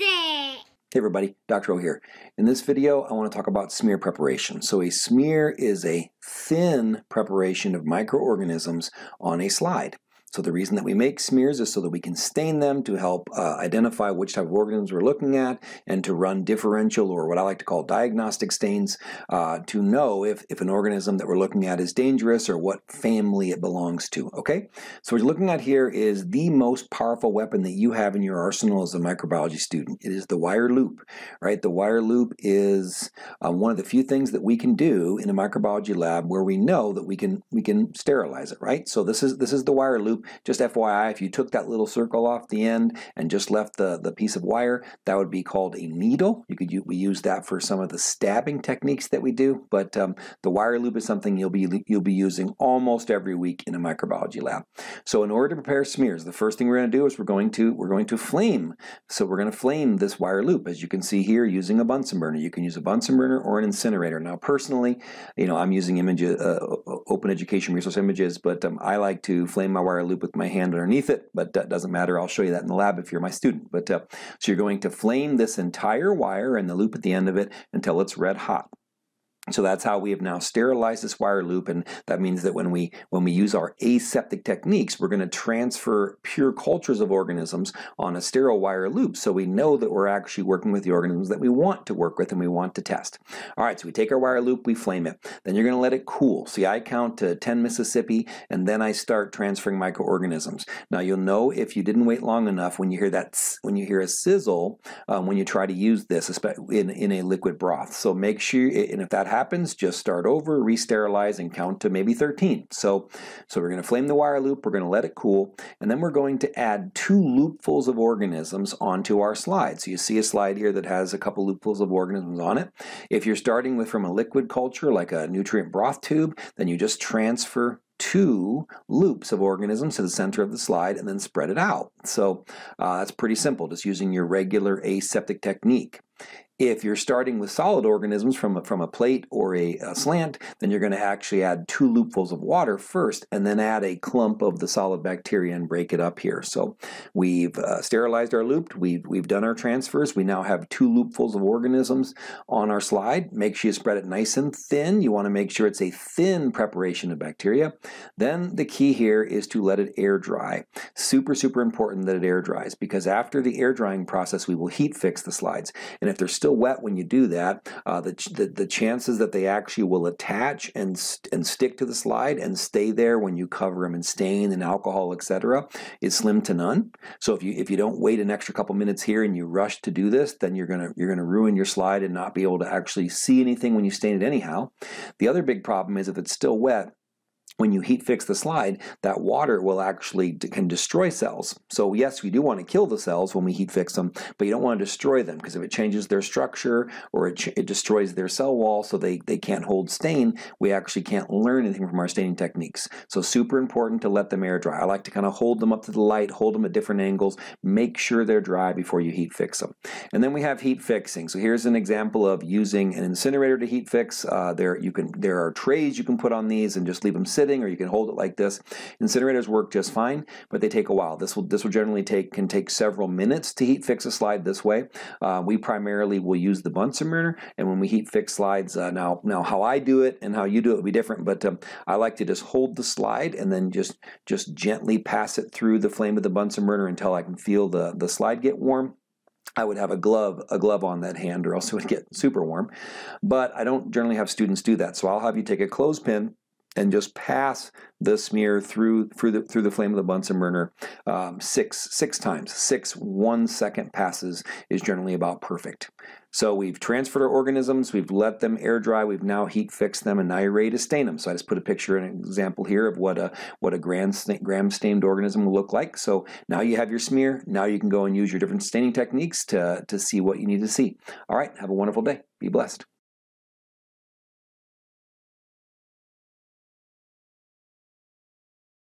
it! Hey everybody, Dr. O here. In this video, I want to talk about smear preparation. So a smear is a thin preparation of microorganisms on a slide. So the reason that we make smears is so that we can stain them to help uh, identify which type of organisms we're looking at and to run differential or what I like to call diagnostic stains uh, to know if, if an organism that we're looking at is dangerous or what family it belongs to, okay? So what you're looking at here is the most powerful weapon that you have in your arsenal as a microbiology student. It is the wire loop, right? The wire loop is uh, one of the few things that we can do in a microbiology lab where we know that we can we can sterilize it, right? So this is this is the wire loop just FYI, if you took that little circle off the end and just left the, the piece of wire, that would be called a needle. You could we use that for some of the stabbing techniques that we do, but um, the wire loop is something you'll be you'll be using almost every week in a microbiology lab. So in order to prepare smears, the first thing we're going to do is we're going to we're going to flame. So we're going to flame this wire loop, as you can see here, using a Bunsen burner. You can use a Bunsen burner or an incinerator. Now, personally, you know I'm using image uh, open education resource images, but um, I like to flame my wire loop with my hand underneath it, but that doesn't matter. I'll show you that in the lab if you're my student. But uh, So you're going to flame this entire wire and the loop at the end of it until it's red hot. So that's how we have now sterilized this wire loop, and that means that when we when we use our aseptic techniques, we're going to transfer pure cultures of organisms on a sterile wire loop, so we know that we're actually working with the organisms that we want to work with and we want to test. All right, so we take our wire loop, we flame it. Then you're going to let it cool. See, I count to 10 Mississippi, and then I start transferring microorganisms. Now you'll know if you didn't wait long enough when you hear that when you hear a sizzle um, when you try to use this in in a liquid broth. So make sure, and if that happens, just start over, re-sterilize, and count to maybe 13. So, so we're going to flame the wire loop, we're going to let it cool, and then we're going to add two loopfuls of organisms onto our slide. So you see a slide here that has a couple loopfuls of organisms on it. If you're starting with from a liquid culture, like a nutrient broth tube, then you just transfer two loops of organisms to the center of the slide and then spread it out. So uh, that's pretty simple, just using your regular aseptic technique. If you're starting with solid organisms from a, from a plate or a, a slant, then you're going to actually add two loopfuls of water first and then add a clump of the solid bacteria and break it up here. So we've uh, sterilized our loop, we've, we've done our transfers, we now have two loopfuls of organisms on our slide. Make sure you spread it nice and thin. You want to make sure it's a thin preparation of bacteria. Then the key here is to let it air dry. Super, super important that it air dries because after the air drying process, we will heat fix the slides. And if still still wet when you do that. Uh, the, the, the chances that they actually will attach and and stick to the slide and stay there when you cover them in stain and alcohol, etc., is slim to none. So if you if you don't wait an extra couple minutes here and you rush to do this, then you're gonna you're gonna ruin your slide and not be able to actually see anything when you stain it anyhow. The other big problem is if it's still wet when you heat fix the slide, that water will actually can destroy cells. So yes, we do want to kill the cells when we heat fix them, but you don't want to destroy them because if it changes their structure or it, it destroys their cell wall so they, they can't hold stain, we actually can't learn anything from our staining techniques. So super important to let them air dry. I like to kind of hold them up to the light, hold them at different angles, make sure they're dry before you heat fix them. And then we have heat fixing. So here's an example of using an incinerator to heat fix. Uh, there, you can, there are trays you can put on these and just leave them sitting sitting or you can hold it like this. Incinerators work just fine, but they take a while. This will this will generally take can take several minutes to heat fix a slide this way. Uh, we primarily will use the Bunsen burner, and when we heat fix slides, uh, now now how I do it and how you do it will be different. But um, I like to just hold the slide and then just just gently pass it through the flame of the Bunsen burner until I can feel the the slide get warm. I would have a glove a glove on that hand, or else it would get super warm. But I don't generally have students do that, so I'll have you take a clothespin and just pass the smear through through the through the flame of the Bunsen burner um, six six times. Six one second passes is generally about perfect. So we've transferred our organisms, we've let them air dry, we've now heat fixed them, and now you're ready to stain them. So I just put a picture, an example here of what a what a gram, gram stained organism will look like. So now you have your smear. Now you can go and use your different staining techniques to to see what you need to see. All right, have a wonderful day. Be blessed.